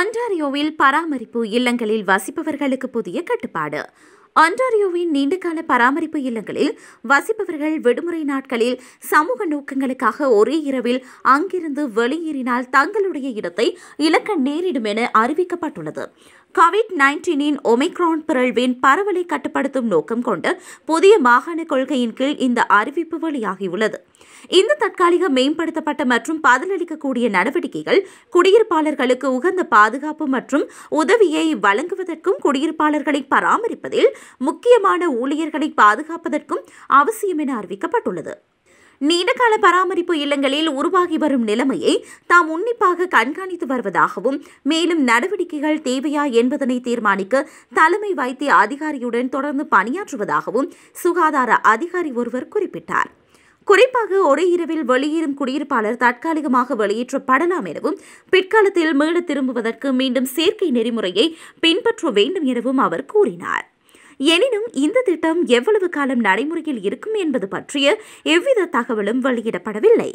அன்டாரியோவில் பராமரிப்பு இல்லங்களில் வசிப்பவர்களுக்கு புதிய கட்டுப்பாடு அன்டாரியோவின் நீண்டகால பராமரிப்பு இல்லங்களில் வசிப்பவர்கள் விடுமுறை நாட்களில் சமூக நோக்கங்களுக்காக ஒரே இரவில் அங்கிருந்து வெளியேறினால் தங்களுடைய இடத்தை இழக்க நேரிடும் என அறிவிக்கப்பட்டுள்ளது கோவிட் நைன்டீனின் ஒமிக்ரான் பிறழ்வின் பரவலை கட்டுப்படுத்தும் நோக்கம் கொண்டு புதிய மாகாண கொள்கையின் கீழ் இந்த அறிவிப்பு வெளியாகியுள்ளது இந்த தற்காலிக மேம்படுத்தப்பட்ட மற்றும் பதிலளிக்கக்கூடிய நடவடிக்கைகள் குடியிருப்பாளர்களுக்கு உகந்த பாதுகாப்பு மற்றும் உதவியை வழங்குவதற்கும் குடியிருப்பாளர்களை பராமரிப்பதில் முக்கியமான ஊழியர்களை பாதுகாப்பதற்கும் அவசியம் என அறிவிக்கப்பட்டுள்ளது நீண்டகால பராமரிப்பு இல்லங்களில் உருவாகி வரும் நிலைமையை தாம் உன்னிப்பாக கண்காணித்து வருவதாகவும் மேலும் நடவடிக்கைகள் தேவையா என்பதனை தீர்மானிக்க தலைமை வைத்திய அதிகாரியுடன் தொடர்ந்து பணியாற்றுவதாகவும் சுகாதார அதிகாரி ஒருவர் குறிப்பிட்டார் குறிப்பாக ஒரே இரவில் வெளியேறும் குடியிருப்பாளர் தற்காலிகமாக வெளியேற்றப்படலாம் எனவும் பிற்காலத்தில் மீள திரும்புவதற்கு மீண்டும் சேர்க்கை நெறிமுறையை பின்பற்ற வேண்டும் எனவும் அவர் கூறினார் எனினும் இந்த திட்டம் எவ்வளவு காலம் நடைமுறையில் இருக்கும் என்பது பற்றிய எவ்வித தகவலும் வெளியிடப்படவில்லை